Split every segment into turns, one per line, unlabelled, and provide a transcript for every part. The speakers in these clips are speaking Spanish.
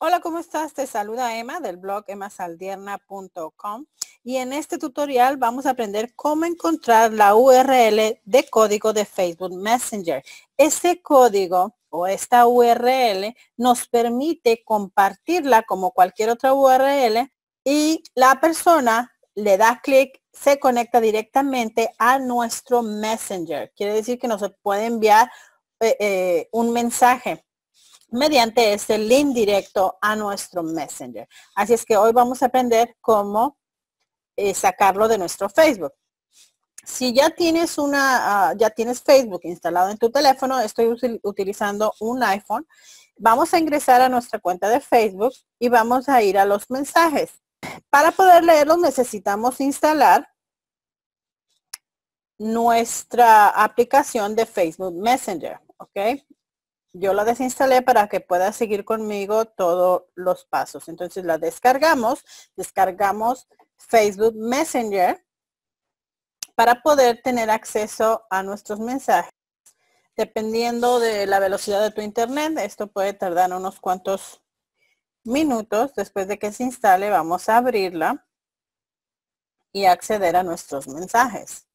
Hola, ¿cómo estás? Te saluda Emma del blog emmasaldierna.com y en este tutorial vamos a aprender cómo encontrar la URL de código de Facebook Messenger. Este código o esta URL nos permite compartirla como cualquier otra URL y la persona le da clic, se conecta directamente a nuestro Messenger. Quiere decir que nos puede enviar eh, eh, un mensaje mediante este link directo a nuestro Messenger. Así es que hoy vamos a aprender cómo eh, sacarlo de nuestro Facebook. Si ya tienes una, ah, ya tienes Facebook instalado en tu teléfono, estoy utilizando un iPhone, vamos a ingresar a nuestra cuenta de Facebook y vamos a ir a los mensajes. Para poder leerlos necesitamos instalar nuestra aplicación de Facebook Messenger, ¿ok? yo la desinstalé para que pueda seguir conmigo todos los pasos. Entonces la descargamos, descargamos Facebook Messenger para poder tener acceso a nuestros mensajes. Dependiendo de la velocidad de tu internet, esto puede tardar unos cuantos minutos. Después de que se instale, vamos a abrirla y acceder a nuestros mensajes.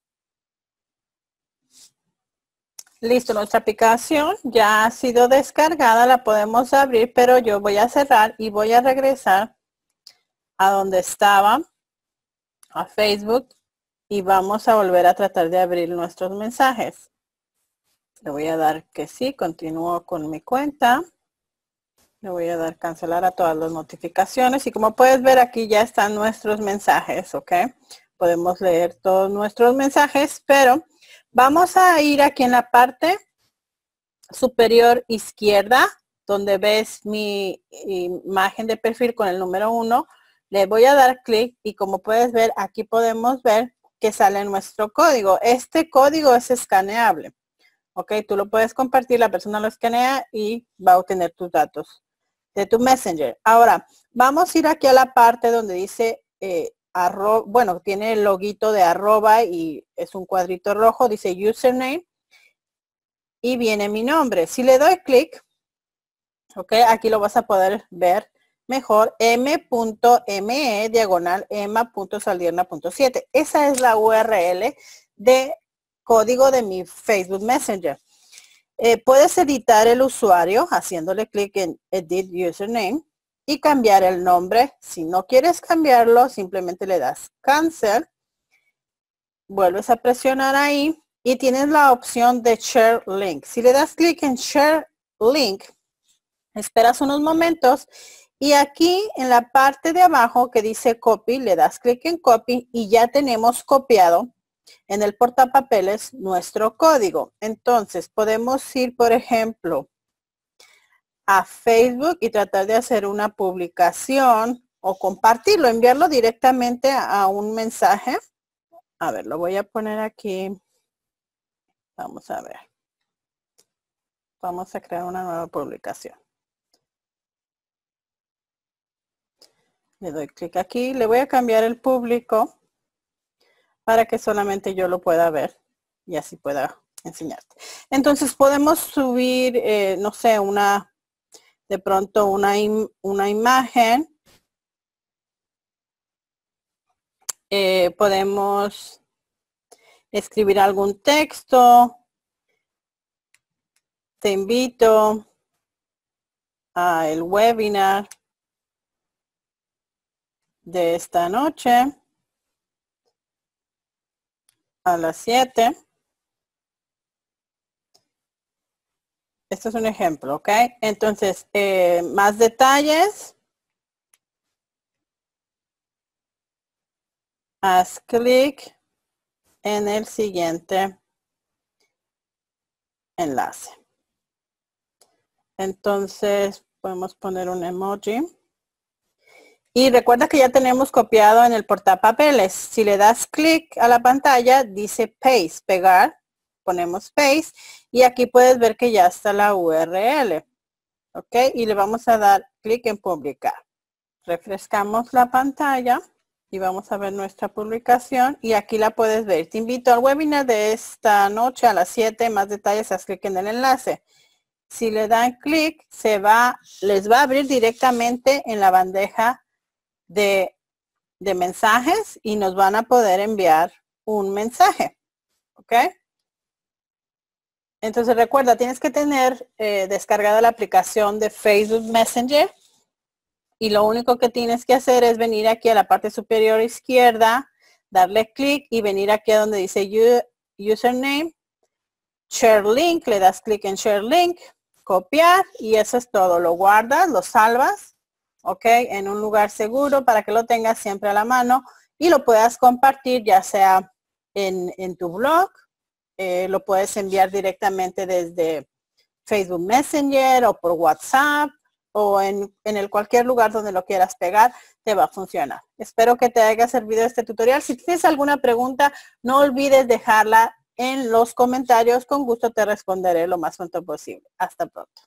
Listo, nuestra aplicación ya ha sido descargada, la podemos abrir, pero yo voy a cerrar y voy a regresar a donde estaba, a Facebook, y vamos a volver a tratar de abrir nuestros mensajes. Le voy a dar que sí, continúo con mi cuenta. Le voy a dar cancelar a todas las notificaciones y como puedes ver aquí ya están nuestros mensajes, ¿ok? Podemos leer todos nuestros mensajes, pero Vamos a ir aquí en la parte superior izquierda, donde ves mi imagen de perfil con el número 1. Le voy a dar clic y como puedes ver, aquí podemos ver que sale nuestro código. Este código es escaneable. Ok, tú lo puedes compartir, la persona lo escanea y va a obtener tus datos de tu Messenger. Ahora, vamos a ir aquí a la parte donde dice eh, bueno, tiene el loguito de arroba y es un cuadrito rojo, dice username y viene mi nombre. Si le doy clic, ok, aquí lo vas a poder ver mejor, m.me diagonal ema.saldierna.7. Esa es la URL de código de mi Facebook Messenger. Eh, puedes editar el usuario haciéndole clic en Edit Username y cambiar el nombre. Si no quieres cambiarlo, simplemente le das cancel. Vuelves a presionar ahí y tienes la opción de share link. Si le das clic en share link, esperas unos momentos y aquí en la parte de abajo que dice copy, le das clic en copy y ya tenemos copiado en el portapapeles nuestro código. Entonces podemos ir, por ejemplo, a Facebook y tratar de hacer una publicación o compartirlo, enviarlo directamente a un mensaje. A ver, lo voy a poner aquí. Vamos a ver. Vamos a crear una nueva publicación. Le doy clic aquí. Le voy a cambiar el público para que solamente yo lo pueda ver y así pueda enseñarte. Entonces podemos subir, eh, no sé, una de pronto una, una imagen. Eh, podemos escribir algún texto. Te invito a el webinar de esta noche a las 7. es un ejemplo, ¿ok? Entonces, eh, más detalles. Haz clic en el siguiente enlace. Entonces, podemos poner un emoji. Y recuerda que ya tenemos copiado en el portapapeles. Si le das clic a la pantalla, dice paste, pegar ponemos face y aquí puedes ver que ya está la URL. ¿Ok? Y le vamos a dar clic en publicar. Refrescamos la pantalla y vamos a ver nuestra publicación y aquí la puedes ver. Te invito al webinar de esta noche a las 7. Más detalles, haz clic en el enlace. Si le dan clic, se va, les va a abrir directamente en la bandeja de, de mensajes y nos van a poder enviar un mensaje. ¿Ok? Entonces recuerda, tienes que tener eh, descargada la aplicación de Facebook Messenger y lo único que tienes que hacer es venir aquí a la parte superior izquierda, darle clic y venir aquí a donde dice username, share link, le das clic en share link, copiar y eso es todo. Lo guardas, lo salvas, ¿ok? En un lugar seguro para que lo tengas siempre a la mano y lo puedas compartir ya sea en, en tu blog eh, lo puedes enviar directamente desde Facebook Messenger o por WhatsApp o en, en, el cualquier lugar donde lo quieras pegar, te va a funcionar. Espero que te haya servido este tutorial. Si tienes alguna pregunta, no olvides dejarla en los comentarios. Con gusto te responderé lo más pronto posible. Hasta pronto.